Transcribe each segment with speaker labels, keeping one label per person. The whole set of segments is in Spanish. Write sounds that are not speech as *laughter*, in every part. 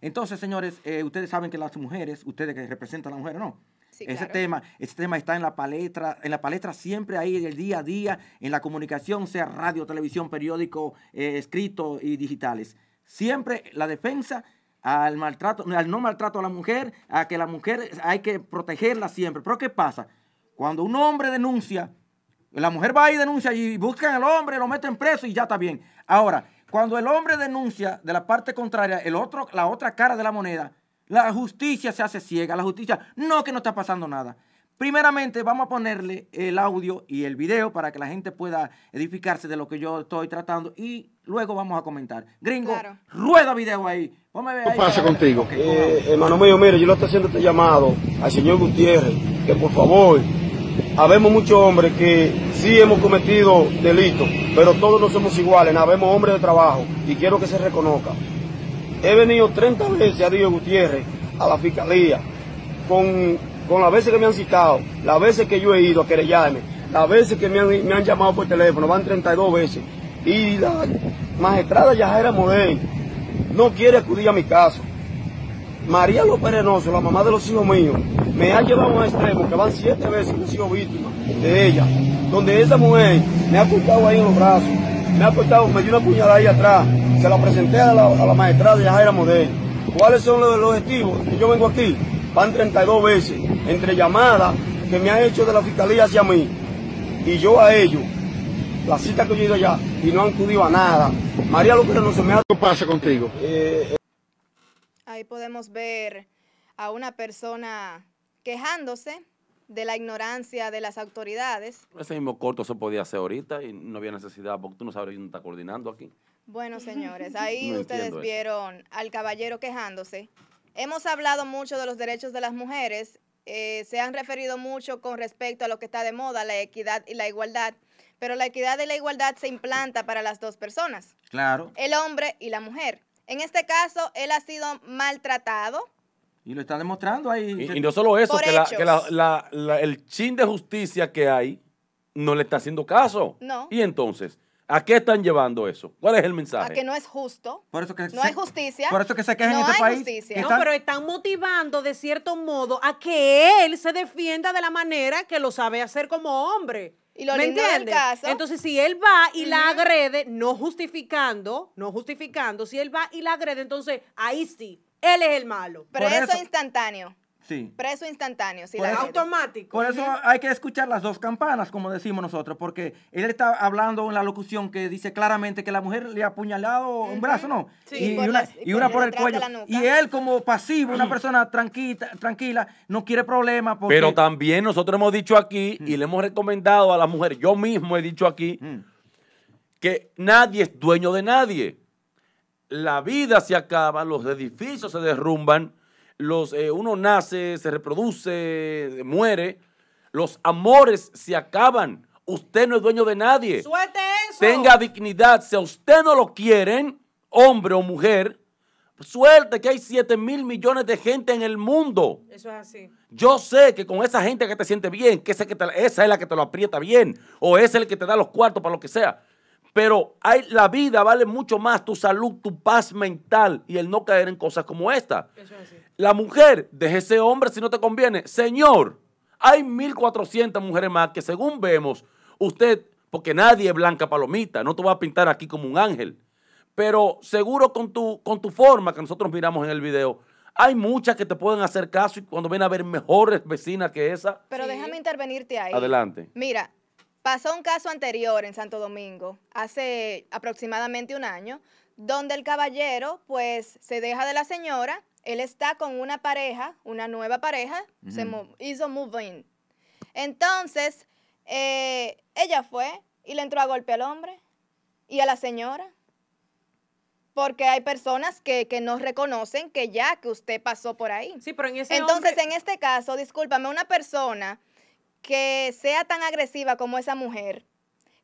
Speaker 1: Entonces, señores, eh, ustedes saben que las mujeres, ustedes que representan a las mujeres, no. ese tema, está en la palestra, en la palestra siempre ahí, en el día a día, en la comunicación, sea radio, televisión, periódico, eh, escrito y digitales. Siempre la defensa al maltrato, al no maltrato a la mujer, a que la mujer hay que protegerla siempre. Pero ¿qué pasa? Cuando un hombre denuncia la mujer va y denuncia y buscan al hombre, lo meten preso y ya está bien. Ahora, cuando el hombre denuncia de la parte contraria, el otro, la otra cara de la moneda, la justicia se hace ciega. La justicia, no que no está pasando nada. Primeramente, vamos a ponerle el audio y el video para que la gente pueda edificarse de lo que yo estoy tratando y luego vamos a comentar. Gringo, rueda video ahí. ¿Qué pasa contigo?
Speaker 2: Eh, hermano mío, mire, yo le estoy haciendo este llamado al señor Gutiérrez, que por favor, habemos muchos hombres que sí hemos cometido delitos, pero todos no somos iguales, habemos hombres de trabajo y quiero que se reconozca. He venido 30 veces a Diego Gutiérrez, a la fiscalía, con, con las veces que me han citado, las veces que yo he ido a querellarme, las veces que me han, llamado por teléfono, van 32 veces. Y la magistrada Yajaira Morén no quiere acudir a mi caso. María López perenoso la mamá de los hijos míos, me ha llevado a un extremo que van siete veces que he sido víctima de ella, donde esa mujer me ha cortado ahí en los brazos, me ha cortado, me dio una puñalada ahí atrás, se la presenté a la, a la magistrada de Jaira ¿Cuáles son los, objetivos? Yo vengo aquí, van 32 veces, entre llamadas que me ha hecho de la fiscalía hacia mí y yo a ellos, la cita que yo he ido allá y no han acudido a nada. María López no se me ha... ¿Qué pasa contigo? Eh, eh.
Speaker 3: Ahí podemos ver a una persona quejándose de la ignorancia de las autoridades.
Speaker 4: Ese mismo corto se podía hacer ahorita y no había necesidad porque tú no sabes quién está coordinando aquí.
Speaker 3: Bueno, señores, ahí ustedes vieron al caballero quejándose. Hemos hablado mucho de los derechos de las mujeres, eh, se han referido mucho con respecto a lo que está de moda, la equidad y la igualdad, pero la equidad y la igualdad se implanta para las dos personas. Claro. El hombre y la mujer. En este caso, él ha sido maltratado,
Speaker 1: y lo está demostrando
Speaker 4: ahí. Y, no solo eso, que, el chin de justicia que hay no le está haciendo caso. No. Y entonces, ¿a qué están llevando eso? ¿Cuál es el mensaje? A que
Speaker 5: no es justo.
Speaker 1: Por eso que no hay
Speaker 5: justicia. Por eso que se quejan no en este hay Justicia. No, pero están motivando de cierto modo a que él se defienda de la manera que lo sabe hacer como hombre. Y lo ¿Me entiendes? Entonces, si él va y la agrede, no justificando, no justificando, si él va y la agrede, entonces ahí sí él es el malo. Preso instantáneo. Sí. Preso instantáneo. Si la automático. Por eso
Speaker 1: hay que escuchar las dos campanas, como decimos nosotros, porque él está hablando en la locución que dice claramente que la mujer le ha apuñalado un brazo, ¿no? Sí, y, una, por, el cuello. Y él como pasivo, una persona tranquila, tranquila no quiere problemas. Pero
Speaker 4: también nosotros hemos dicho aquí y le hemos recomendado a la mujer, yo mismo he dicho aquí, que nadie es dueño de nadie la vida se acaba, los edificios se derrumban, los, eh, uno nace, se reproduce, muere, los amores se acaban. Usted no es dueño de nadie.
Speaker 5: Suelte eso. Tenga
Speaker 4: dignidad. Si a usted no lo quieren, hombre o mujer, suelte que hay 7 mil millones de gente en el mundo. Eso es así. Yo sé que con esa gente que te siente bien, que, esa es la que te lo aprieta bien, o es el que te da los cuartos para lo que sea. Pero hay, la vida vale mucho más, tu salud, tu paz mental y el no caer en cosas como esta. La mujer, deje ese hombre si no te conviene. Señor, hay 1.400 mujeres más que según vemos, usted, porque nadie es blanca palomita, no te va a pintar aquí como un ángel. Pero seguro con tu, con tu forma que nosotros miramos en el video, hay muchas que te pueden hacer caso y cuando ven a ver mejores vecinas que esa.
Speaker 3: Pero déjame intervenirte ahí. Adelante. Mira, Pasó un caso anterior en Santo Domingo, hace aproximadamente un año, donde el caballero pues se deja de la señora, él está con una pareja, una nueva pareja, se hizo move Entonces, eh, ella fue y le entró a golpe al hombre y a la señora. Porque hay personas que, no reconocen que ya que usted pasó por ahí. Sí, pero en Entonces, en este caso, discúlpame, una persona que sea tan agresiva como esa mujer,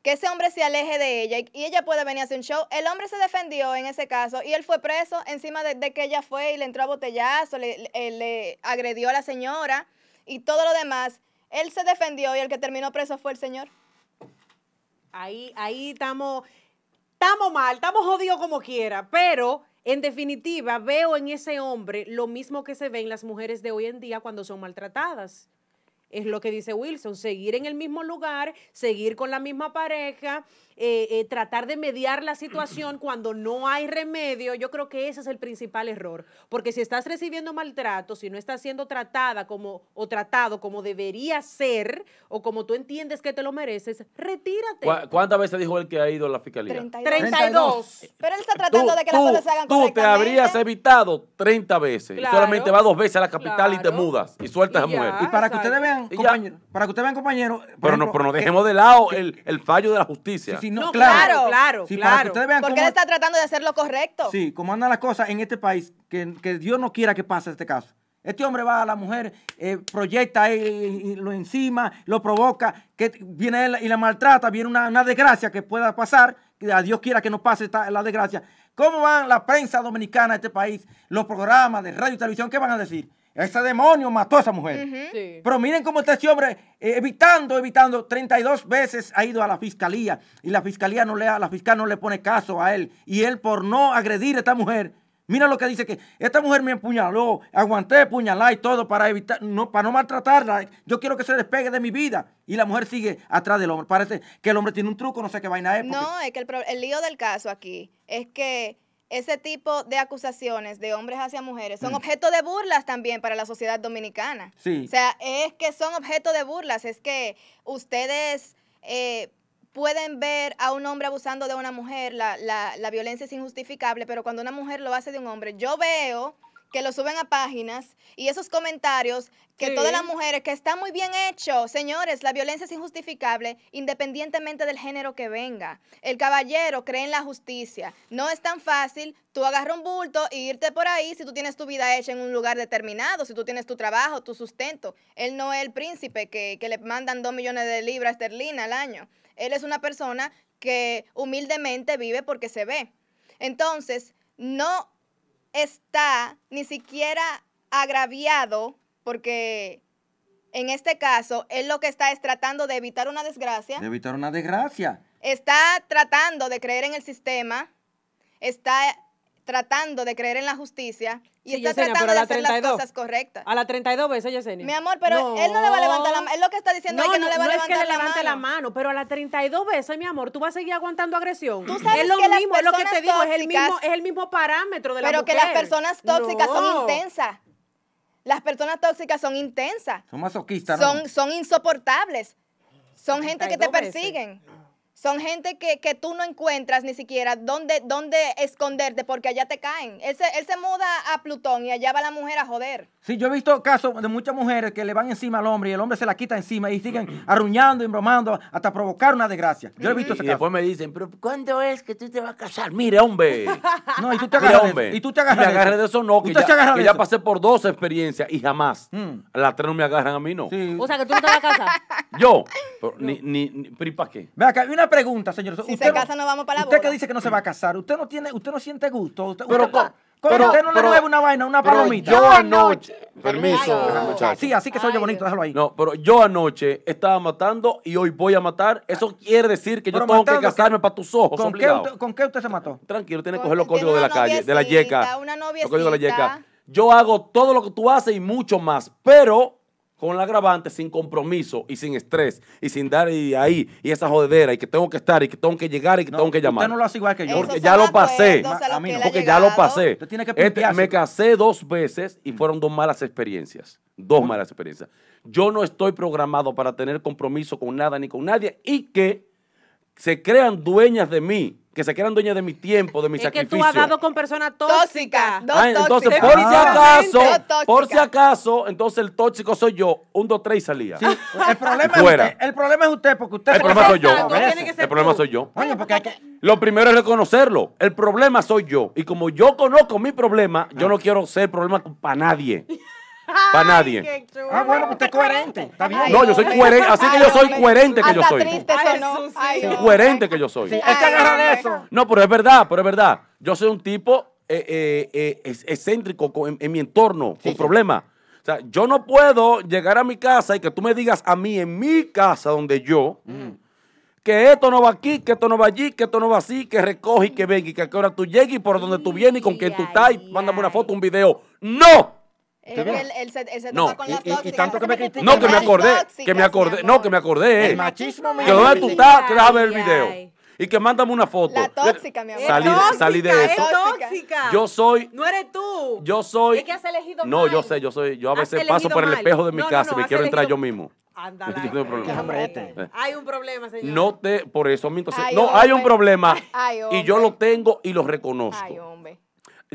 Speaker 3: que ese hombre se aleje de ella y, ella puede venir a hacer un show. El hombre se defendió en ese caso y él fue preso encima de, que ella fue y le entró a botellazo, le, eh, le, agredió a la señora y todo lo demás. Él se defendió y el que terminó preso fue el señor.
Speaker 5: Ahí, ahí estamos, estamos mal, estamos jodidos como quiera, pero en definitiva veo en ese hombre lo mismo que se ve en las mujeres de hoy en día cuando son maltratadas es lo que dice Wilson, seguir en el mismo lugar, seguir con la misma pareja, eh, eh, tratar de mediar la situación *clears throat* cuando no hay remedio, yo creo que ese es el principal error, porque si estás recibiendo maltrato, si no estás siendo tratada como o tratado como debería ser o como tú entiendes que te lo mereces, retírate.
Speaker 4: ¿Cuántas veces dijo él que ha ido a la fiscalía?
Speaker 3: 32. Eh, Pero él está tratando de que las
Speaker 4: cosas se hagan Tú te habrías evitado 30 veces, solamente va dos veces a la capital y te mudas y sueltas a muerte. Y para que ustedes
Speaker 1: vean para que ustedes vean, compañero.
Speaker 4: Pero, no, dejemos de lado
Speaker 1: el, fallo de la justicia. claro, claro. Porque él está
Speaker 3: tratando de hacer lo correcto. Sí,
Speaker 1: como andan las cosas en este país, que, Dios no quiera que pase este caso. Este hombre va a la mujer, eh, proyecta lo encima, lo provoca, que viene él y la maltrata, viene una, desgracia que pueda pasar, que a Dios quiera que no pase la desgracia. ¿Cómo van la prensa dominicana de este país, los programas de radio y televisión, qué van a decir? Ese demonio mató a esa mujer. Pero miren cómo está ese hombre eh, evitando, evitando. 32 veces ha ido a la fiscalía y la fiscalía no le, la fiscal no le pone caso a él. Y él por no agredir a esta mujer, mira lo que dice que esta mujer me empuñaló, aguanté empuñalar y todo para evitar, no, para no maltratarla. Yo quiero que se despegue de mi vida. Y la mujer sigue atrás del hombre. Parece que el hombre tiene un truco, no sé qué vaina es. No,
Speaker 3: es que el lío del caso aquí es que ese tipo de acusaciones de hombres hacia mujeres son mm. objeto de burlas también para la sociedad dominicana. Sí. O sea, es que son objeto de burlas, es que ustedes eh, pueden ver a un hombre abusando de una mujer, la, la, la violencia es injustificable, pero cuando una mujer lo hace de un hombre, yo veo que lo suben a páginas y esos comentarios que todas las mujeres, que está muy bien hecho, señores, la violencia es injustificable independientemente del género que venga. El caballero cree en la justicia. No es tan fácil tú agarrar un bulto e irte por ahí si tú tienes tu vida hecha en un lugar determinado, si tú tienes tu trabajo, tu sustento. Él no es el príncipe que, que le mandan dos millones de libras Esterlina al año. Él es una persona que humildemente vive porque se ve. Entonces, no está ni siquiera agraviado, porque en este caso él lo que está es tratando de evitar una desgracia. De evitar
Speaker 1: una desgracia.
Speaker 3: Está tratando de creer en el sistema, está tratando de creer en la justicia y está tratando de hacer las cosas correctas.
Speaker 5: A las 32 veces, Yesenia. Mi amor, pero él no le va a levantar la mano. Es lo
Speaker 3: que está diciendo no, es que no, le va a levantar la mano. levante la
Speaker 5: mano. pero a las 32 veces, mi amor, tú vas a seguir aguantando agresión. es lo mismo, es lo que te digo, es el mismo, es el mismo parámetro de la pero Pero que las personas
Speaker 3: tóxicas son intensas.
Speaker 5: Las personas tóxicas
Speaker 3: son intensas. Son masoquistas, Son, son insoportables. Son gente que te persiguen. Son gente que, tú no encuentras ni siquiera dónde, dónde esconderte porque allá te caen. Él se, muda a Plutón y allá va la mujer a joder.
Speaker 1: Sí, yo he visto casos de muchas mujeres que le van encima al hombre y el hombre se la quita encima y siguen *clears throat* arruñando y bromando hasta provocar una desgracia. Yo he visto ese y
Speaker 4: después me dicen, pero
Speaker 1: ¿cuándo es que tú te vas a casar? Mire, hombre. *laughs* No, y tú te agarras Y tú te agarras. Me
Speaker 4: agarré de eso, no. Que, ya, que ya, pasé por dos experiencias y jamás. Mm. Las tres no me agarran a mí, no. O
Speaker 1: sea, que tú no te vas a casar.
Speaker 4: Yo, ni, ni, ni ¿para qué?
Speaker 1: una pregunta, señor. Si usted se casa, no vamos para la Usted que dice que no se va a casar, usted no tiene, usted no siente gusto. Usted, pero, usted, usted no le mueve una vaina, una palomita. Yo anoche.
Speaker 4: Permiso, muchachos. Sí, así que soy yo bonito, déjalo ahí. No, pero yo anoche estaba matando y hoy voy a matar. Eso quiere decir que yo tengo que casarme para tus ojos. ¿Con qué, usted,
Speaker 1: ¿Con qué usted se mató? Tranquilo, tiene que coger los códigos de la calle, de la yeca. Una noviecita. de la yeca.
Speaker 4: Yo hago todo lo que tú haces y mucho más, pero con la agravante, sin compromiso y sin estrés y sin dar ahí y esa jodedera y que tengo que estar y que tengo que llegar y que tengo que llamar. Usted no lo hace igual que yo. Porque ya lo pasé. Porque ya lo pasé. me casé dos veces y fueron dos malas experiencias. Dos malas experiencias. Yo no estoy programado para tener compromiso con nada ni con nadie y que se crean dueñas de mí que se quieran dueñas de mi tiempo, de mi es que tú has dado
Speaker 5: con
Speaker 1: personas tóxicas. Ah, entonces, por si
Speaker 4: acaso, por si acaso, entonces el tóxico soy yo. Un, dos, tres y salía. el,
Speaker 1: problema Es usted, el problema es porque usted... El problema soy yo. El
Speaker 4: problema soy yo. Pues, Lo primero es reconocerlo. El problema soy yo. Y como yo conozco mi problema, yo ah. no quiero ser problema para nadie.
Speaker 1: Para nadie. Ah, bueno, pues usted es coherente. Está bien. No, yo soy coherente. Así que yo soy coherente que yo soy.
Speaker 4: Coherente que yo soy. Es
Speaker 1: que eso.
Speaker 4: No, pero es verdad, pero es verdad. Yo soy un tipo eh, eh, eh excéntrico en, mi entorno, con problemas. O sea, yo no puedo llegar a mi casa y que tú me digas a mí en mi casa donde yo, mm. que esto no va aquí, que esto no va allí, que esto no va así, que recoge y que venga y que a qué hora tú llegues y por donde tú vienes y con quién tú estás y mándame una foto, un video. ¡No! Es que
Speaker 3: él, se, no. Toca con las
Speaker 4: tóxicas, y, tanto que me critican. No, que me acordé. que me acordé. No, que me acordé. El machismo me Que dónde tú estás, que déjame ver el video. Y que mándame una foto. La tóxica,
Speaker 3: mi amor. Salí, salí de eso. tóxica.
Speaker 5: Yo soy. No eres tú.
Speaker 4: Yo soy. Es has
Speaker 5: elegido No, yo sé, yo soy. Yo a veces paso por el espejo de mi casa y me quiero entrar yo mismo. Andala, *laughs* Hay un problema, señor. No
Speaker 4: te. Por eso, entonces. no, hay un problema. y yo lo tengo y lo reconozco. Ay, hombre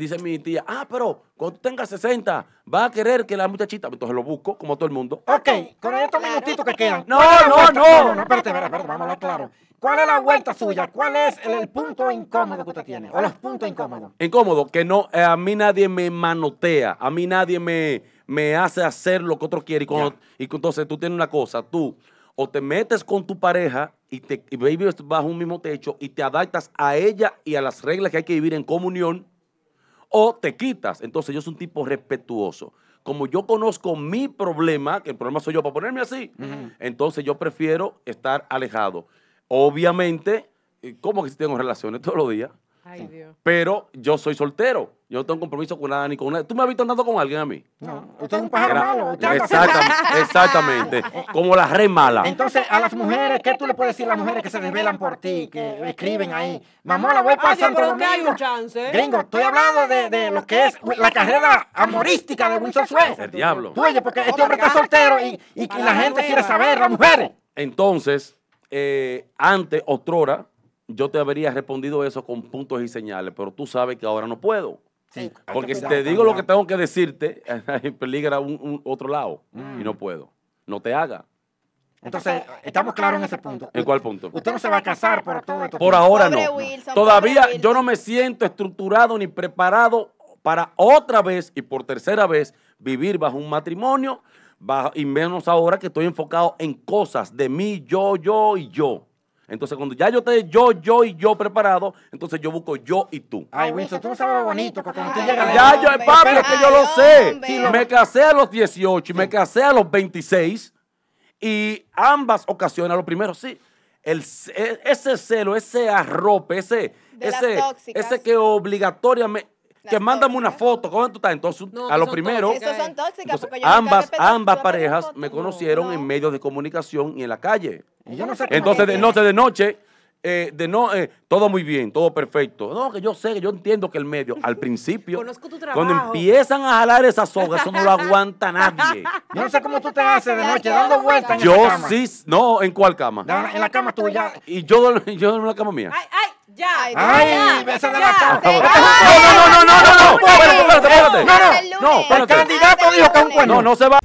Speaker 4: dice mi tía, ah, pero cuando tú tengas 60, va a querer que la muchachita. Entonces lo busco,
Speaker 1: como todo el mundo. Ok, con estos minutitos que quedan. No, no, no. No, espérate, espérate, espérate, vamos a hablar claro. ¿Cuál es la vuelta suya? ¿Cuál es el, punto incómodo que usted tiene? ¿O los puntos incómodos?
Speaker 4: Incómodo, que no, eh, a mí nadie me manotea, a mí nadie me, hace hacer lo que otro quiere. Y, y entonces tú tienes una cosa, tú o te metes con tu pareja y te bajo un mismo techo y te adaptas a ella y a las reglas que hay que vivir en comunión o te quitas. Entonces yo soy un tipo respetuoso. Como yo conozco mi problema, que el problema soy yo para ponerme así, entonces yo prefiero estar alejado. Obviamente, eh, ¿cómo que si tengo relaciones todos los días? Pero yo soy soltero. Yo no tengo compromiso con nada ni con nada. ¿Tú me has visto andando con alguien a mí? No. Usted es un pájaro malo. exactamente, exactamente. Como la re mala.
Speaker 1: Entonces, a las mujeres, ¿qué tú le puedes decir a las mujeres que se desvelan por ti, que escriben ahí? Mamá, la voy para Ay, Santo Domingo. Hay un chance. ¿eh? Gringo, estoy hablando de, de, lo que es la carrera amorística de Winsor Suez. El diablo. oye, porque este hombre está soltero y, y, la gente quiere saber, las mujeres.
Speaker 4: Entonces, eh, antes, otrora, yo te habría respondido eso con puntos y señales, pero tú sabes que ahora no
Speaker 1: puedo. Porque si te digo lo que
Speaker 4: tengo que decirte, *laughs* peligra un, un otro lado y no mm. puedo. No te haga.
Speaker 1: Entonces, estamos claros en ese punto. ¿En
Speaker 4: cuál punto? Usted no
Speaker 1: se va a casar por todo esto. Por ahora no.
Speaker 4: Todavía yo no me siento estructurado ni preparado para otra vez y por tercera vez vivir bajo un matrimonio, bajo, y menos ahora que estoy enfocado en cosas de mí, yo, yo y yo. Entonces, cuando ya yo te yo, yo y yo preparado, entonces yo busco yo y tú. Ay, Winston, tú no
Speaker 1: sabes lo
Speaker 5: bonito, porque cuando tú llegas Ya yo, eh,
Speaker 4: Pablo, es que yo lo sé. Me casé a los 18 me casé a los 26. Y ambas ocasiones, a lo primero, sí. E, ese celo, ese arrope, ese, ese, ese que obligatoriamente que mándame una foto, ¿cómo tú estás? Entonces, a lo primero,
Speaker 3: ambas, ambas
Speaker 4: parejas me conocieron en medios de comunicación y en la calle. entonces, de noche, de noche, eh, de eh, todo muy bien, todo perfecto. No, que yo sé, que yo entiendo que el medio, al principio, cuando empiezan a jalar esas soga, eso no lo aguanta *laughs* nadie. Yo no
Speaker 1: sé cómo tú te haces de noche dando vueltas Yo
Speaker 4: sí, no, ¿en cuál cama?
Speaker 1: En la cama tuya.
Speaker 4: Y yo, *laughs* yo en la cama mía. Ay, ay.
Speaker 1: Ya. Ay, Ay la cara. No, no, no, no, no, no, No, no, el candidato dijo que es un cuerno. No, no
Speaker 4: se va